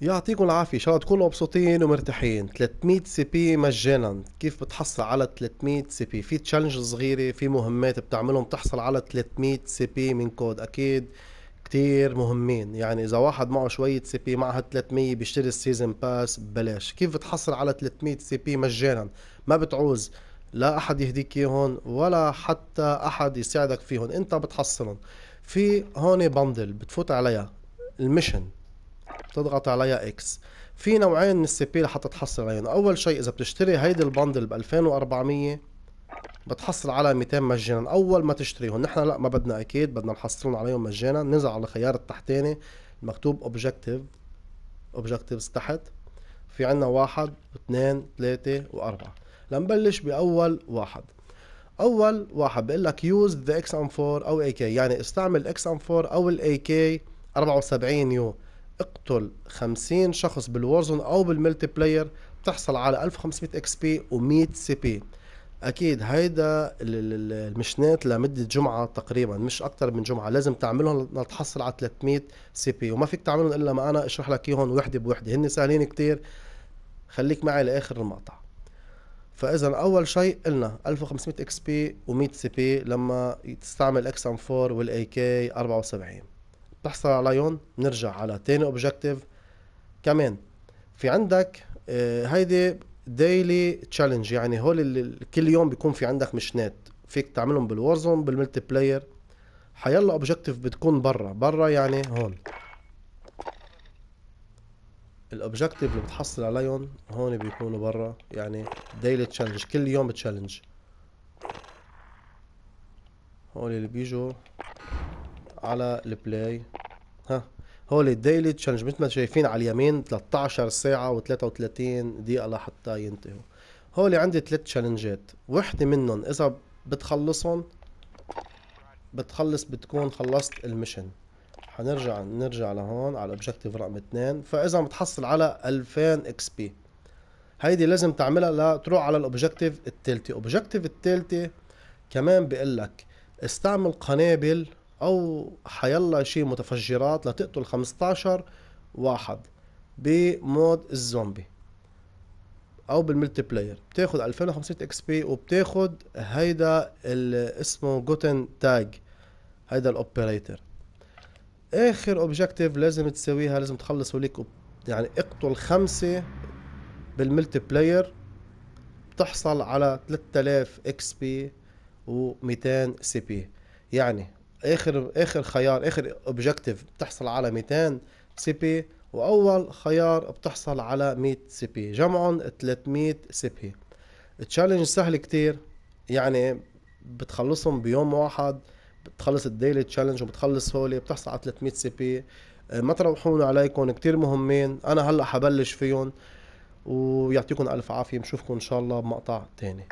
يعطيكم العافية إن شاء الله تكونوا مبسوطين ومرتاحين 300 سي بي مجانا كيف بتحصل على 300 سي بي في تشالنج صغيرة في مهمات بتعملهم تحصل على 300 سي بي من كود أكيد كتير مهمين يعني إذا واحد معه شوية سي بي معها 300 بيشتري السيزن باس ببلاش كيف بتحصل على 300 سي بي مجانا ما بتعوز لا أحد يهديك هون ولا حتى أحد يساعدك فيهم أنت بتحصلهم في هون بندل بتفوت عليها المشن بتضغط عليها اكس في نوعين من السي بي لحتى تحصل عليهم اول شيء اذا بتشتري هيدي البندل ب 2400 بتحصل على 200 مجانا اول ما تشتريهم نحن لا ما بدنا اكيد بدنا نحصلهم عليهم مجانا ننزل على الخيار التحتاني مكتوب اوبجكتيف اوبجكتيفز تحت في عنا واحد اثنين ثلاثة واربعة لنبلش باول واحد اول واحد بقول لك يوز ذا اكس ام 4 او اي كي يعني استعمل اكس ام 4 او الاي كي 74 يو اقتل 50 شخص بالورزون او بالملتي بلاير بتحصل على 1500 اكس بي و100 سي بي اكيد هيدا المشنات لمده جمعه تقريبا مش اكثر من جمعه لازم تعملهم لتحصل على 300 سي بي وما فيك تعملهم الا ما انا اشرح لك اياهم وحده بوحده هن سهلين كتير خليك معي لاخر المقطع فاذا اول شيء قلنا 1500 اكس بي و100 سي بي لما تستعمل اكس ام 4 والاي كي 74 بتحصل عليهم بنرجع على تاني اوبجكتيف كمان في عندك آه، هيدي ديلي تشالنج يعني هول كل يوم بيكون في عندك مشنات فيك تعملهم بالورزون بالملتي بلاير حيلا اوبجكتيف بتكون برا برا يعني هون الاوبجكتيف اللي بتحصل عليهم هون بيكونوا برا يعني ديلي تشالنج كل يوم تشالنج هول اللي بيجوا على البلاي ها هول الديلي تشالنج مثل ما شايفين على اليمين 13 ساعة و33 دقيقة لحتى ينتهوا هول عندي ثلاث تشالنجات وحدة منهم إذا بتخلصهم بتخلص بتكون خلصت المشن حنرجع نرجع لهون على الاوبجيكتيف رقم 2 فاذا بتحصل على 2000 اكس بي هيدي لازم تعملها لتروح على الاوبجيكتيف الثالثه الاوبجيكتيف الثالثه كمان بقول لك استعمل قنابل او حيلا شيء متفجرات لتقتل 15 واحد بمود الزومبي او بالملتي بلاير بتاخد 2500 اكس بي وبتاخد هيدا اللي اسمه جوتن تاج هيدا الاوبريتور اخر اوبجكتيف لازم تسويها لازم تخلص وليك يعني اقتل خمسة بالملتي بلاير بتحصل على 3000 اكس بي و200 سي بي يعني اخر اخر خيار اخر اوبجكتيف بتحصل على 200 سي بي واول خيار بتحصل على 100 سي بي جمعهم 300 سي بي تشالنج سهل كتير يعني بتخلصهم بيوم واحد بتخلص الديلي تشالنج وبتخلص هولي بتحصل على 300 سي بي آه، ما تروحون عليكم كتير مهمين انا هلا حبلش فيهم ويعطيكم الف عافيه بنشوفكم ان شاء الله بمقطع تاني